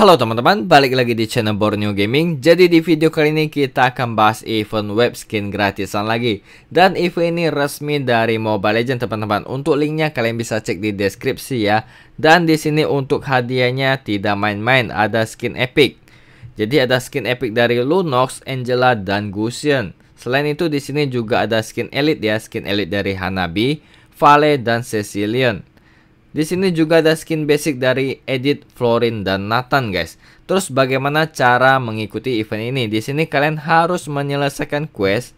Halo teman-teman, balik lagi di channel Borneo Gaming. Jadi di video kali ini kita akan bahas event web skin gratisan lagi. Dan event ini resmi dari Mobile Legends teman-teman. Untuk linknya kalian bisa cek di deskripsi ya. Dan di sini untuk hadiahnya tidak main-main, ada skin epic. Jadi ada skin epic dari Lunox, Angela, dan Gusion. Selain itu di sini juga ada skin elite ya, skin elite dari Hanabi, Vale, dan Cecilion. Di sini juga ada skin basic dari Edit, Florin, dan Nathan guys. Terus bagaimana cara mengikuti event ini? Di sini kalian harus menyelesaikan quest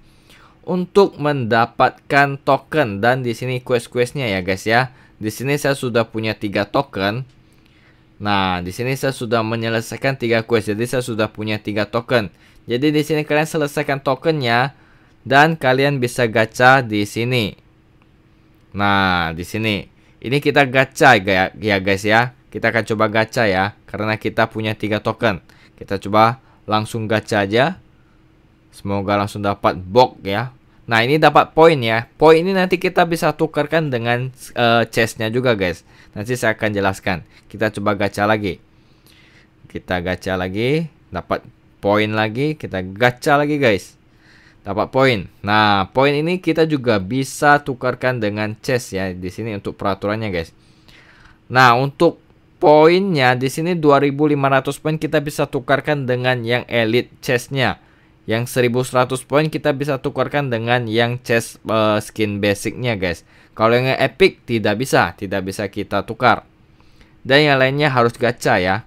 untuk mendapatkan token dan di sini quest-questnya ya guys ya. Di sini saya sudah punya 3 token. Nah, di sini saya sudah menyelesaikan 3 quest. Jadi saya sudah punya 3 token. Jadi di sini kalian selesaikan tokennya dan kalian bisa gacha di sini. Nah, di sini ini kita gacha ya guys ya. Kita akan coba gacha ya. Karena kita punya 3 token. Kita coba langsung gacha aja. Semoga langsung dapat box ya. Nah ini dapat poin ya. Poin ini nanti kita bisa tukarkan dengan uh, chestnya juga guys. Nanti saya akan jelaskan. Kita coba gacha lagi. Kita gacha lagi. Dapat poin lagi. Kita gacha lagi guys dapat poin. Nah, poin ini kita juga bisa tukarkan dengan chest ya di sini untuk peraturannya, guys. Nah, untuk poinnya di sini 2500 poin kita bisa tukarkan dengan yang elite chestnya. Yang 1100 poin kita bisa tukarkan dengan yang chest uh, eh, skin basicnya, guys. Kalau yang epic tidak bisa, tidak bisa kita tukar. Dan yang lainnya harus gacha ya.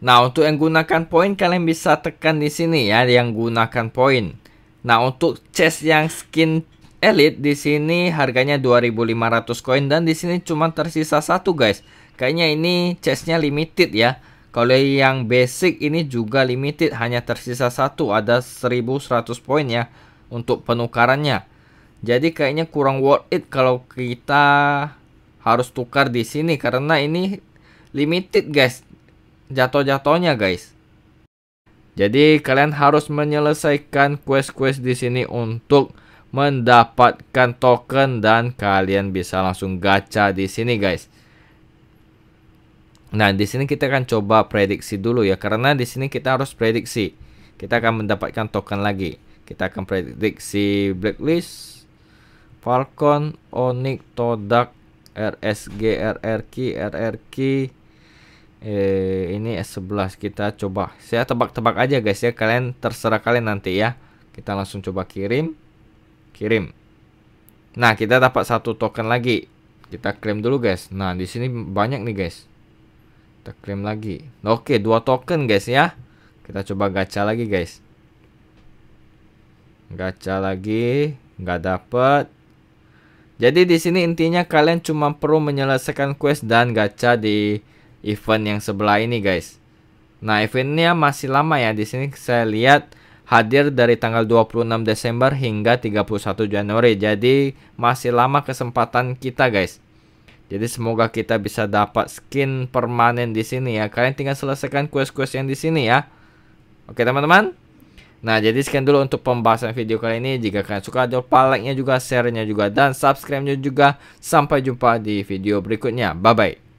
Nah, untuk yang gunakan poin kalian bisa tekan di sini ya yang gunakan poin. Nah, untuk chest yang skin elite di sini harganya 2500 koin dan di sini cuma tersisa satu guys. Kayaknya ini chestnya limited ya. Kalau yang basic ini juga limited hanya tersisa satu ada 1100 poin ya untuk penukarannya. Jadi kayaknya kurang worth it kalau kita harus tukar di sini karena ini limited guys jatuh-jatuhnya guys. Jadi kalian harus menyelesaikan quest-quest di sini untuk mendapatkan token dan kalian bisa langsung gacha di sini guys. Nah, di sini kita akan coba prediksi dulu ya karena di sini kita harus prediksi. Kita akan mendapatkan token lagi. Kita akan prediksi Blacklist, Falcon, Onyx, Todak, RSG, RRQ, RRQ, eh, ini S11 kita coba saya tebak-tebak aja guys ya kalian terserah kalian nanti ya kita langsung coba kirim kirim nah kita dapat satu token lagi kita klaim dulu guys nah di sini banyak nih guys kita klaim lagi oke dua token guys ya kita coba gacha lagi guys gacha lagi nggak dapet jadi di sini intinya kalian cuma perlu menyelesaikan quest dan gacha di event yang sebelah ini guys. Nah, eventnya masih lama ya. Di sini saya lihat hadir dari tanggal 26 Desember hingga 31 Januari. Jadi masih lama kesempatan kita, guys. Jadi semoga kita bisa dapat skin permanen di sini ya. Kalian tinggal selesaikan quest-quest yang di sini ya. Oke, teman-teman. Nah, jadi sekian dulu untuk pembahasan video kali ini. Jika kalian suka, jangan lupa like-nya juga, share-nya juga, dan subscribe-nya juga. Sampai jumpa di video berikutnya. Bye-bye.